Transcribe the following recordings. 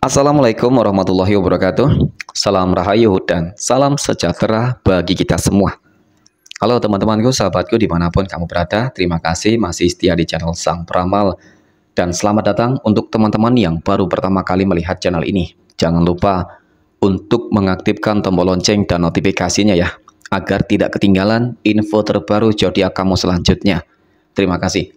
Assalamualaikum warahmatullahi wabarakatuh. Salam rahayu dan salam sejahtera bagi kita semua. Halo teman-temanku, sahabatku dimanapun kamu berada, terima kasih masih setia di channel Sang Pramal. Dan selamat datang untuk teman-teman yang baru pertama kali melihat channel ini. Jangan lupa untuk mengaktifkan tombol lonceng dan notifikasinya ya, agar tidak ketinggalan info terbaru jodiak kamu selanjutnya. Terima kasih.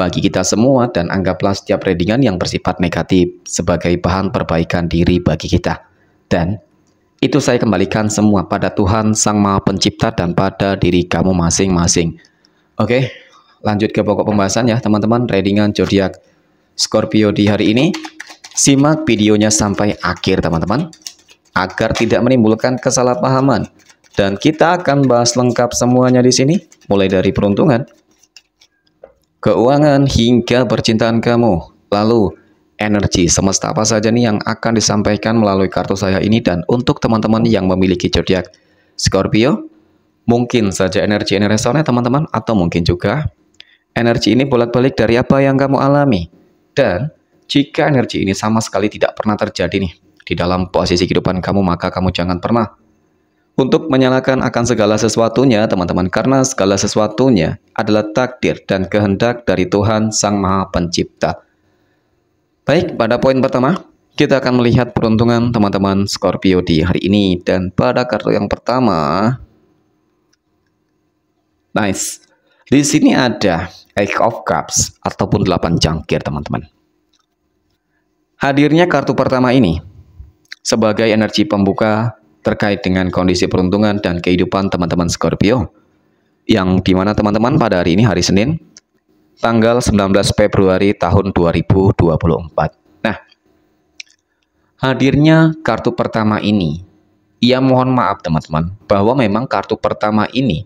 bagi kita semua dan anggaplah setiap readingan yang bersifat negatif sebagai bahan perbaikan diri bagi kita. Dan itu saya kembalikan semua pada Tuhan Sang Maha Pencipta dan pada diri kamu masing-masing. Oke, lanjut ke pokok pembahasan ya teman-teman. Readingan zodiak Scorpio di hari ini. Simak videonya sampai akhir teman-teman agar tidak menimbulkan kesalahpahaman. Dan kita akan bahas lengkap semuanya di sini, mulai dari peruntungan, keuangan, hingga percintaan kamu. Lalu, energi semesta apa saja nih yang akan disampaikan melalui kartu saya ini dan untuk teman-teman yang memiliki zodiak Scorpio, mungkin saja energi ini resonnya teman-teman atau mungkin juga energi ini bolak-balik dari apa yang kamu alami. Dan jika energi ini sama sekali tidak pernah terjadi nih di dalam posisi kehidupan kamu, maka kamu jangan pernah untuk menyalahkan akan segala sesuatunya, teman-teman, karena segala sesuatunya adalah takdir dan kehendak dari Tuhan Sang Maha Pencipta. Baik, pada poin pertama, kita akan melihat peruntungan teman-teman Scorpio di hari ini. Dan pada kartu yang pertama, nice. Di sini ada Eight of Cups ataupun 8 cangkir, teman-teman. Hadirnya kartu pertama ini sebagai energi pembuka terkait dengan kondisi peruntungan dan kehidupan teman-teman Scorpio. Yang dimana teman-teman pada hari ini hari Senin, tanggal 19 Februari tahun 2024. Nah, hadirnya kartu pertama ini, ia ya mohon maaf teman-teman, bahwa memang kartu pertama ini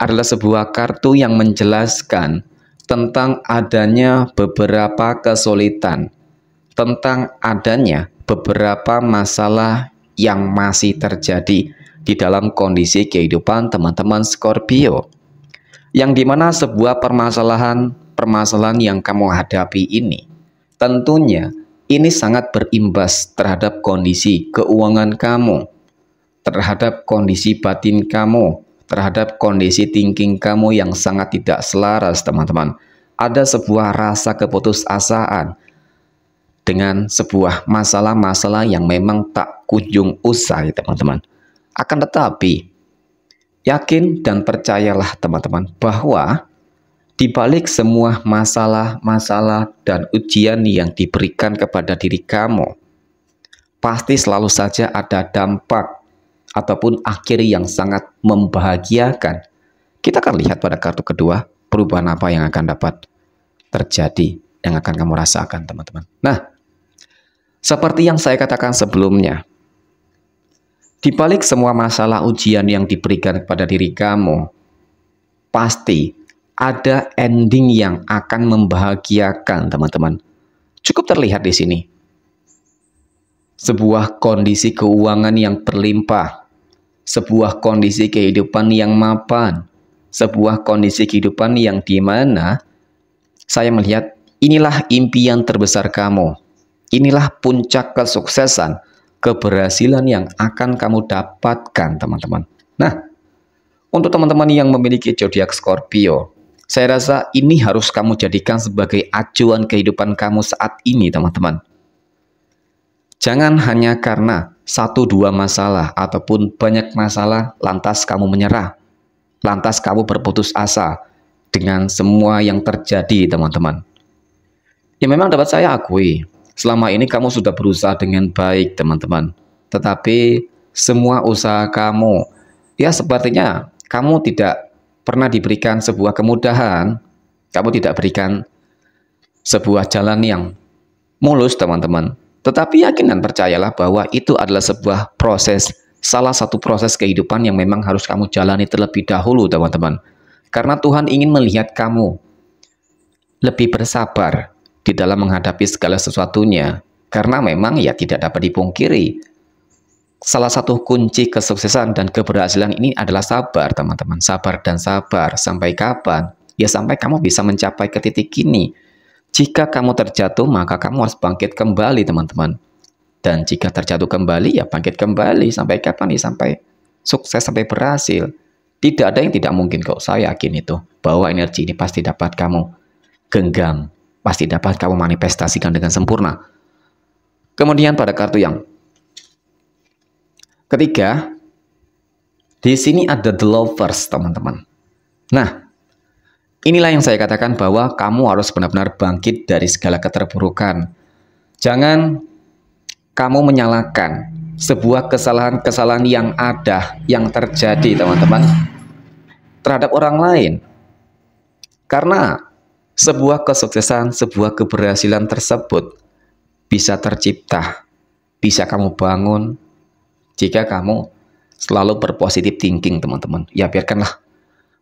adalah sebuah kartu yang menjelaskan tentang adanya beberapa kesulitan, tentang adanya beberapa masalah yang masih terjadi di dalam kondisi kehidupan teman-teman Scorpio. Yang dimana sebuah permasalahan permasalahan yang kamu hadapi ini tentunya ini sangat berimbas terhadap kondisi keuangan kamu, terhadap kondisi batin kamu, terhadap kondisi thinking kamu yang sangat tidak selaras, teman-teman. Ada sebuah rasa keputusasaan, dengan sebuah masalah-masalah yang memang tak kunjung usai ya, teman-teman. Akan tetapi, yakin dan percayalah teman-teman bahwa di balik semua masalah-masalah dan ujian yang diberikan kepada diri kamu, pasti selalu saja ada dampak ataupun akhir yang sangat membahagiakan. Kita akan lihat pada kartu kedua perubahan apa yang akan dapat terjadi yang akan kamu rasakan teman-teman. Nah, seperti yang saya katakan sebelumnya, di balik semua masalah ujian yang diberikan kepada diri kamu, pasti ada ending yang akan membahagiakan teman-teman. Cukup terlihat di sini. Sebuah kondisi keuangan yang berlimpah, sebuah kondisi kehidupan yang mapan, sebuah kondisi kehidupan yang dimana saya melihat inilah impian terbesar kamu Inilah puncak kesuksesan, keberhasilan yang akan kamu dapatkan, teman-teman. Nah, untuk teman-teman yang memiliki zodiak Scorpio, saya rasa ini harus kamu jadikan sebagai acuan kehidupan kamu saat ini, teman-teman. Jangan hanya karena satu dua masalah ataupun banyak masalah lantas kamu menyerah. Lantas kamu berputus asa dengan semua yang terjadi, teman-teman. Ya memang dapat saya akui, Selama ini kamu sudah berusaha dengan baik, teman-teman. Tetapi semua usaha kamu, ya sepertinya kamu tidak pernah diberikan sebuah kemudahan, kamu tidak berikan sebuah jalan yang mulus, teman-teman. Tetapi yakin dan percayalah bahwa itu adalah sebuah proses, salah satu proses kehidupan yang memang harus kamu jalani terlebih dahulu, teman-teman. Karena Tuhan ingin melihat kamu lebih bersabar, di dalam menghadapi segala sesuatunya. Karena memang ya tidak dapat dipungkiri, salah satu kunci kesuksesan dan keberhasilan ini adalah sabar, teman-teman. Sabar dan sabar. Sampai kapan? Ya sampai kamu bisa mencapai ke titik ini. Jika kamu terjatuh, maka kamu harus bangkit kembali, teman-teman. Dan jika terjatuh kembali, ya bangkit kembali. Sampai kapan nih? Ya, sampai sukses, sampai berhasil. Tidak ada yang tidak mungkin kok. Saya yakin itu. Bahwa energi ini pasti dapat kamu genggam pasti dapat kamu manifestasikan dengan sempurna. Kemudian pada kartu yang ketiga, di sini ada the lovers, teman-teman. Nah, inilah yang saya katakan bahwa kamu harus benar-benar bangkit dari segala keterburukan. Jangan kamu menyalahkan sebuah kesalahan-kesalahan yang ada, yang terjadi, teman-teman, terhadap orang lain. Karena sebuah kesuksesan, sebuah keberhasilan tersebut bisa tercipta, bisa kamu bangun jika kamu selalu berpositif thinking teman-teman. Ya biarkanlah,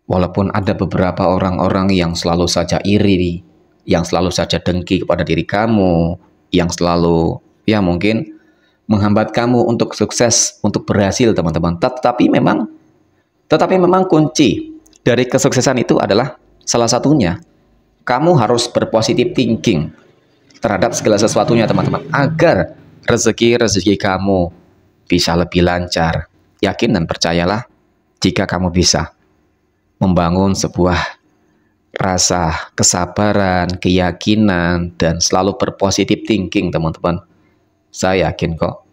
walaupun ada beberapa orang-orang yang selalu saja iri, yang selalu saja dengki kepada diri kamu, yang selalu ya mungkin menghambat kamu untuk sukses, untuk berhasil teman-teman. Tetapi memang, tetapi memang kunci dari kesuksesan itu adalah salah satunya kamu harus berpositif thinking terhadap segala sesuatunya teman-teman agar rezeki-rezeki kamu bisa lebih lancar. Yakin dan percayalah jika kamu bisa membangun sebuah rasa kesabaran, keyakinan, dan selalu berpositif thinking teman-teman. Saya yakin kok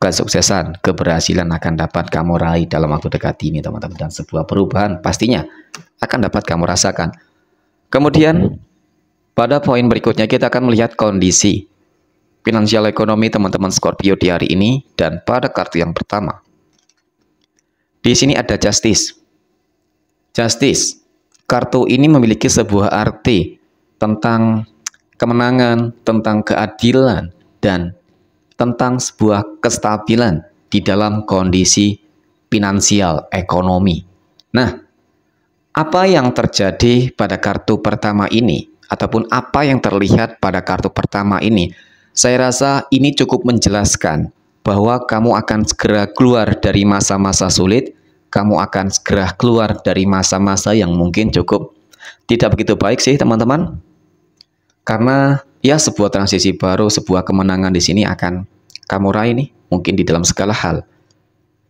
kesuksesan, keberhasilan akan dapat kamu raih dalam waktu dekat ini teman-teman. Dan sebuah perubahan pastinya akan dapat kamu rasakan Kemudian, pada poin berikutnya kita akan melihat kondisi finansial ekonomi teman-teman Scorpio di hari ini dan pada kartu yang pertama. Di sini ada Justice. Justice, kartu ini memiliki sebuah arti tentang kemenangan, tentang keadilan, dan tentang sebuah kestabilan di dalam kondisi finansial ekonomi. Nah, apa yang terjadi pada kartu pertama ini, ataupun apa yang terlihat pada kartu pertama ini, saya rasa ini cukup menjelaskan bahwa kamu akan segera keluar dari masa-masa sulit, kamu akan segera keluar dari masa-masa yang mungkin cukup tidak begitu baik sih teman-teman. Karena ya sebuah transisi baru, sebuah kemenangan di sini akan kamu raih nih, mungkin di dalam segala hal.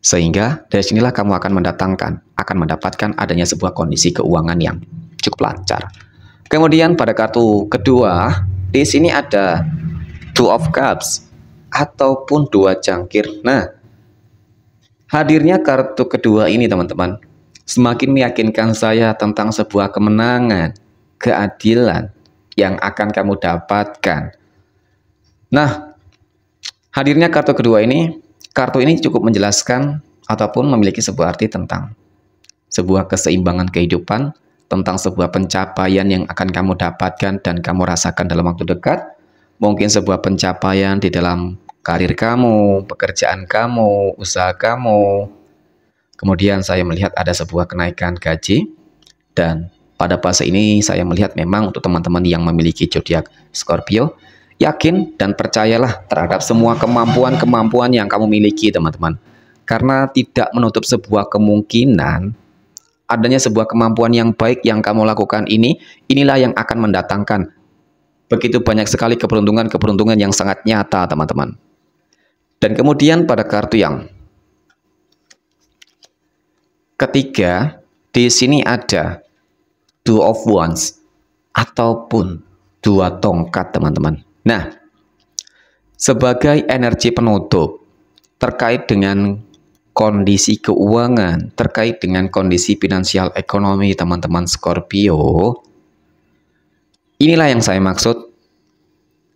Sehingga dari sinilah kamu akan mendatangkan akan mendapatkan adanya sebuah kondisi keuangan yang cukup lancar. Kemudian pada kartu kedua, di sini ada Two of Cups ataupun dua cangkir. Nah, hadirnya kartu kedua ini teman-teman semakin meyakinkan saya tentang sebuah kemenangan, keadilan yang akan kamu dapatkan. Nah, hadirnya kartu kedua ini, kartu ini cukup menjelaskan ataupun memiliki sebuah arti tentang sebuah keseimbangan kehidupan, tentang sebuah pencapaian yang akan kamu dapatkan dan kamu rasakan dalam waktu dekat. Mungkin sebuah pencapaian di dalam karir kamu, pekerjaan kamu, usaha kamu. Kemudian saya melihat ada sebuah kenaikan gaji dan pada fase ini saya melihat memang untuk teman-teman yang memiliki zodiak Scorpio yakin dan percayalah terhadap semua kemampuan-kemampuan yang kamu miliki teman-teman karena tidak menutup sebuah kemungkinan adanya sebuah kemampuan yang baik yang kamu lakukan ini, inilah yang akan mendatangkan begitu banyak sekali keberuntungan-keberuntungan yang sangat nyata, teman-teman. Dan kemudian pada kartu yang ketiga, di sini ada two of wands ataupun dua tongkat, teman-teman. Nah, sebagai energi penutup terkait dengan kondisi keuangan terkait dengan kondisi finansial ekonomi teman-teman Scorpio. Inilah yang saya maksud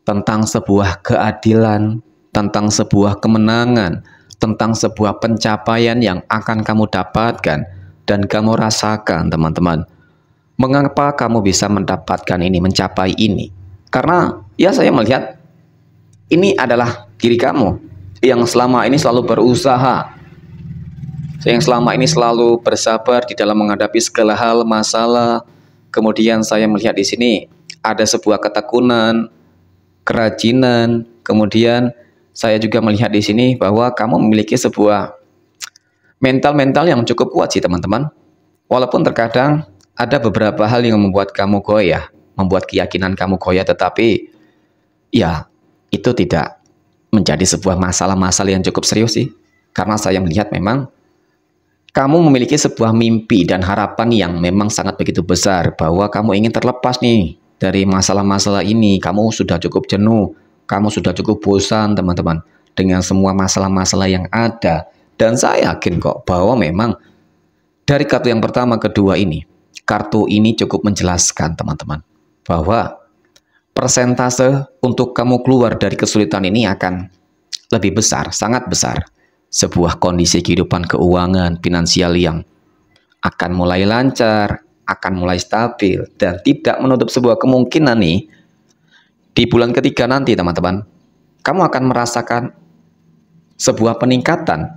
tentang sebuah keadilan, tentang sebuah kemenangan, tentang sebuah pencapaian yang akan kamu dapatkan dan kamu rasakan, teman-teman. Mengapa kamu bisa mendapatkan ini, mencapai ini? Karena ya saya melihat ini adalah diri kamu yang selama ini selalu berusaha yang selama ini selalu bersabar di dalam menghadapi segala hal, masalah. Kemudian saya melihat di sini ada sebuah ketekunan, kerajinan. Kemudian saya juga melihat di sini bahwa kamu memiliki sebuah mental-mental yang cukup kuat sih teman-teman. Walaupun terkadang ada beberapa hal yang membuat kamu goyah, membuat keyakinan kamu goyah tetapi ya itu tidak menjadi sebuah masalah-masalah yang cukup serius sih. Karena saya melihat memang kamu memiliki sebuah mimpi dan harapan yang memang sangat begitu besar bahwa kamu ingin terlepas nih dari masalah-masalah ini. Kamu sudah cukup jenuh, kamu sudah cukup bosan, teman-teman, dengan semua masalah-masalah yang ada. Dan saya yakin kok bahwa memang dari kartu yang pertama kedua ini, kartu ini cukup menjelaskan, teman-teman, bahwa persentase untuk kamu keluar dari kesulitan ini akan lebih besar, sangat besar sebuah kondisi kehidupan keuangan finansial yang akan mulai lancar, akan mulai stabil, dan tidak menutup sebuah kemungkinan nih, di bulan ketiga nanti teman-teman, kamu akan merasakan sebuah peningkatan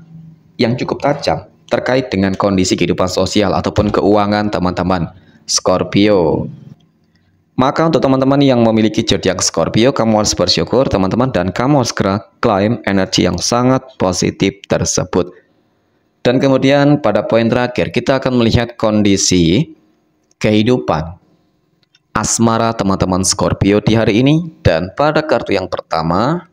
yang cukup tajam terkait dengan kondisi kehidupan sosial ataupun keuangan teman-teman Scorpio. Maka untuk teman-teman yang memiliki zodiak Scorpio, kamu harus bersyukur teman-teman dan kamu harus segera klaim energi yang sangat positif tersebut. Dan kemudian pada poin terakhir kita akan melihat kondisi kehidupan asmara teman-teman Scorpio di hari ini dan pada kartu yang pertama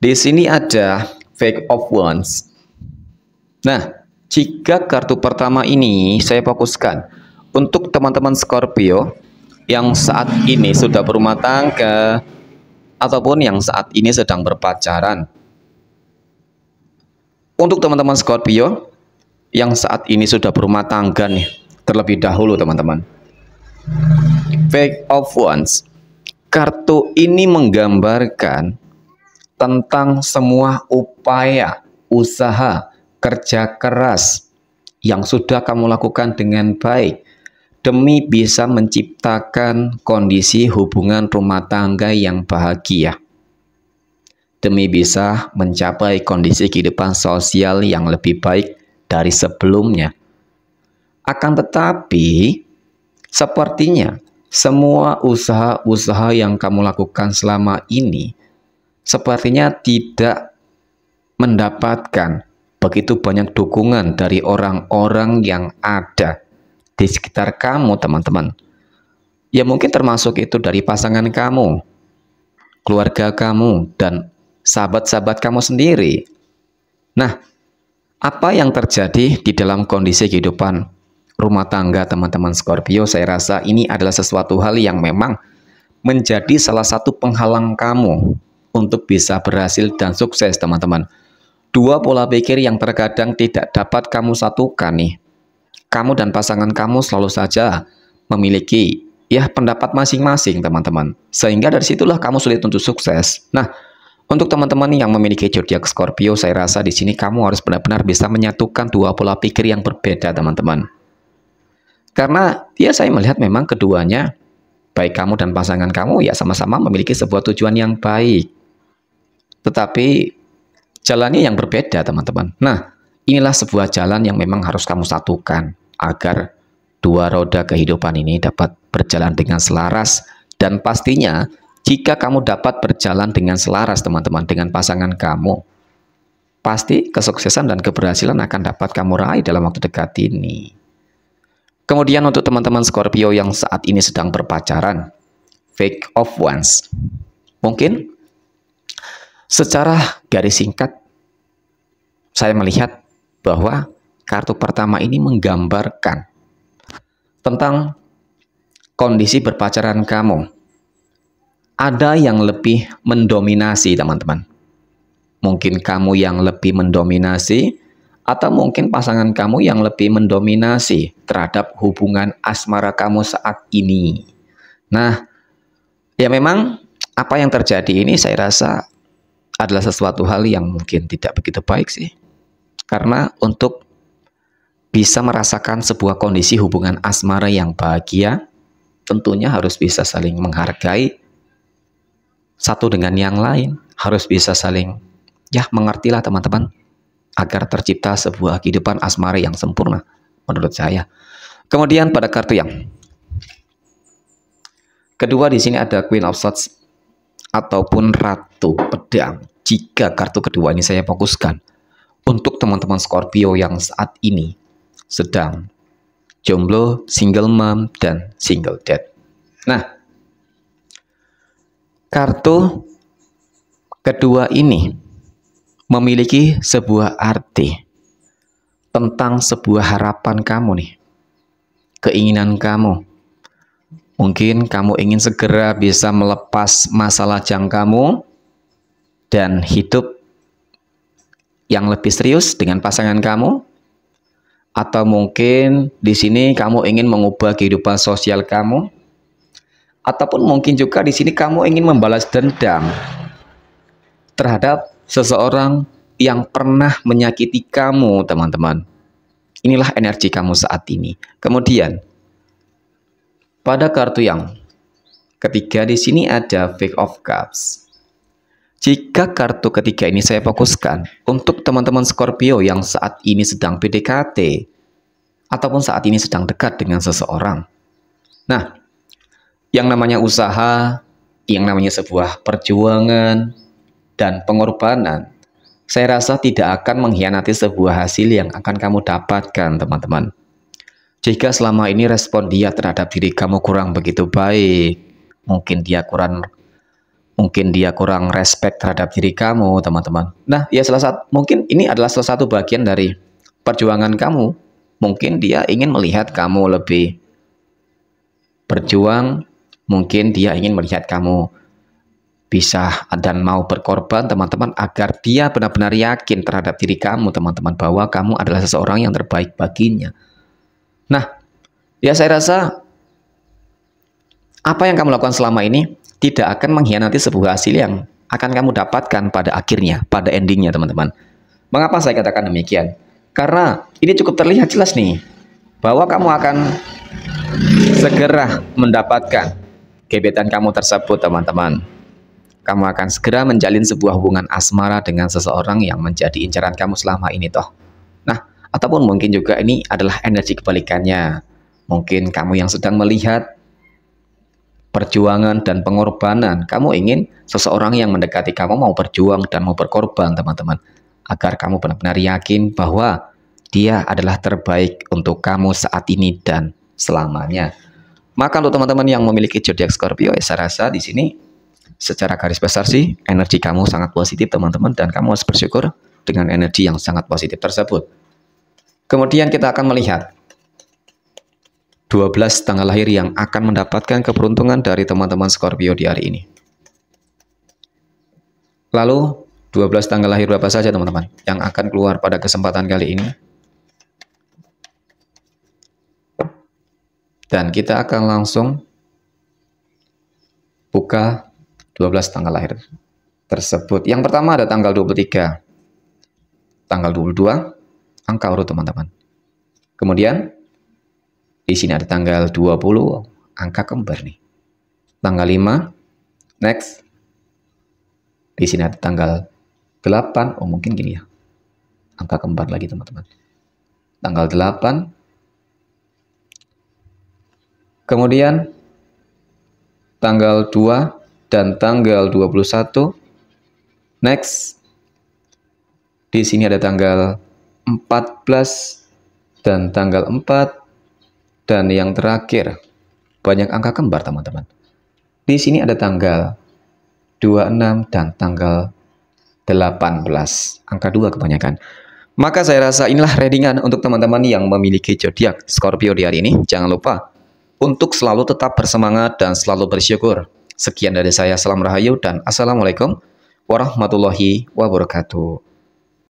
di sini ada Fake of Wands. Nah, jika kartu pertama ini saya fokuskan untuk teman-teman Scorpio yang saat ini sudah berumah tangga ataupun yang saat ini sedang berpacaran. Untuk teman-teman Scorpio yang saat ini sudah berumah tangga nih terlebih dahulu teman-teman. Fake of Wands. Kartu ini menggambarkan tentang semua upaya, usaha, kerja keras yang sudah kamu lakukan dengan baik demi bisa menciptakan kondisi hubungan rumah tangga yang bahagia demi bisa mencapai kondisi kehidupan sosial yang lebih baik dari sebelumnya. Akan tetapi, sepertinya semua usaha-usaha yang kamu lakukan selama ini sepertinya tidak mendapatkan begitu banyak dukungan dari orang-orang yang ada di sekitar kamu teman-teman ya mungkin termasuk itu dari pasangan kamu keluarga kamu dan sahabat-sahabat kamu sendiri nah apa yang terjadi di dalam kondisi kehidupan rumah tangga teman-teman Scorpio saya rasa ini adalah sesuatu hal yang memang menjadi salah satu penghalang kamu untuk bisa berhasil dan sukses teman-teman Dua pola pikir yang terkadang tidak dapat kamu satukan nih. Kamu dan pasangan kamu selalu saja memiliki ya pendapat masing-masing teman-teman. Sehingga dari situlah kamu sulit untuk sukses. Nah, untuk teman-teman yang memiliki zodiak Scorpio, saya rasa di sini kamu harus benar-benar bisa menyatukan dua pola pikir yang berbeda, teman-teman. Karena ya saya melihat memang keduanya, baik kamu dan pasangan kamu ya sama-sama memiliki sebuah tujuan yang baik. Tetapi Jalannya yang berbeda, teman-teman. Nah, inilah sebuah jalan yang memang harus kamu satukan agar dua roda kehidupan ini dapat berjalan dengan selaras dan pastinya jika kamu dapat berjalan dengan selaras teman-teman dengan pasangan kamu pasti kesuksesan dan keberhasilan akan dapat kamu raih dalam waktu dekat ini kemudian untuk teman-teman Scorpio yang saat ini sedang berpacaran fake of ones mungkin Secara garis singkat, saya melihat bahwa kartu pertama ini menggambarkan tentang kondisi berpacaran kamu. Ada yang lebih mendominasi, teman-teman. Mungkin kamu yang lebih mendominasi, atau mungkin pasangan kamu yang lebih mendominasi terhadap hubungan asmara kamu saat ini. Nah, ya memang apa yang terjadi ini saya rasa adalah sesuatu hal yang mungkin tidak begitu baik sih. Karena untuk bisa merasakan sebuah kondisi hubungan asmara yang bahagia, tentunya harus bisa saling menghargai satu dengan yang lain, harus bisa saling ya mengertilah teman-teman agar tercipta sebuah kehidupan asmara yang sempurna menurut saya. Kemudian pada kartu yang kedua di sini ada Queen of Swords ataupun ratu pedang jika kartu kedua ini saya fokuskan untuk teman-teman Scorpio yang saat ini sedang jomblo, single mom, dan single dad. Nah, kartu kedua ini memiliki sebuah arti tentang sebuah harapan kamu nih, keinginan kamu, Mungkin kamu ingin segera bisa melepas masalah jang kamu dan hidup yang lebih serius dengan pasangan kamu. Atau mungkin di sini kamu ingin mengubah kehidupan sosial kamu. Ataupun mungkin juga di sini kamu ingin membalas dendam terhadap seseorang yang pernah menyakiti kamu, teman-teman. Inilah energi kamu saat ini. Kemudian, pada kartu yang ketiga di sini ada Fake of Cups. Jika kartu ketiga ini saya fokuskan untuk teman-teman Scorpio yang saat ini sedang PDKT ataupun saat ini sedang dekat dengan seseorang. Nah, yang namanya usaha, yang namanya sebuah perjuangan dan pengorbanan, saya rasa tidak akan mengkhianati sebuah hasil yang akan kamu dapatkan, teman-teman. Jika selama ini respon dia terhadap diri kamu kurang begitu baik, mungkin dia kurang mungkin dia kurang respect terhadap diri kamu, teman-teman. Nah, ya salah satu mungkin ini adalah salah satu bagian dari perjuangan kamu. Mungkin dia ingin melihat kamu lebih berjuang, mungkin dia ingin melihat kamu bisa dan mau berkorban teman-teman agar dia benar-benar yakin terhadap diri kamu teman-teman bahwa kamu adalah seseorang yang terbaik baginya. Nah, ya saya rasa apa yang kamu lakukan selama ini tidak akan mengkhianati sebuah hasil yang akan kamu dapatkan pada akhirnya, pada endingnya teman-teman. Mengapa saya katakan demikian? Karena ini cukup terlihat jelas nih, bahwa kamu akan segera mendapatkan gebetan kamu tersebut teman-teman. Kamu akan segera menjalin sebuah hubungan asmara dengan seseorang yang menjadi incaran kamu selama ini toh. Nah, Ataupun mungkin juga ini adalah energi kebalikannya. Mungkin kamu yang sedang melihat perjuangan dan pengorbanan, kamu ingin seseorang yang mendekati kamu mau berjuang dan mau berkorban, teman-teman, agar kamu benar-benar yakin bahwa dia adalah terbaik untuk kamu saat ini dan selamanya. Maka untuk teman-teman yang memiliki zodiak Scorpio, ya saya rasa di sini secara garis besar sih energi kamu sangat positif teman-teman dan kamu harus bersyukur dengan energi yang sangat positif tersebut. Kemudian kita akan melihat 12 tanggal lahir yang akan mendapatkan keberuntungan dari teman-teman Scorpio di hari ini. Lalu 12 tanggal lahir berapa saja teman-teman yang akan keluar pada kesempatan kali ini. Dan kita akan langsung buka 12 tanggal lahir tersebut. Yang pertama ada tanggal 23, tanggal 22, angka urut teman-teman. Kemudian di sini ada tanggal 20 angka kembar nih. Tanggal 5 next. Di sini ada tanggal 8 oh mungkin gini ya. Angka kembar lagi teman-teman. Tanggal 8 Kemudian tanggal 2 dan tanggal 21 next di sini ada tanggal 14 dan tanggal 4 dan yang terakhir banyak angka kembar teman-teman. Di sini ada tanggal 26 dan tanggal 18. Angka 2 kebanyakan. Maka saya rasa inilah readingan untuk teman-teman yang memiliki zodiak Scorpio di hari ini. Jangan lupa untuk selalu tetap bersemangat dan selalu bersyukur. Sekian dari saya, salam rahayu dan assalamualaikum warahmatullahi wabarakatuh.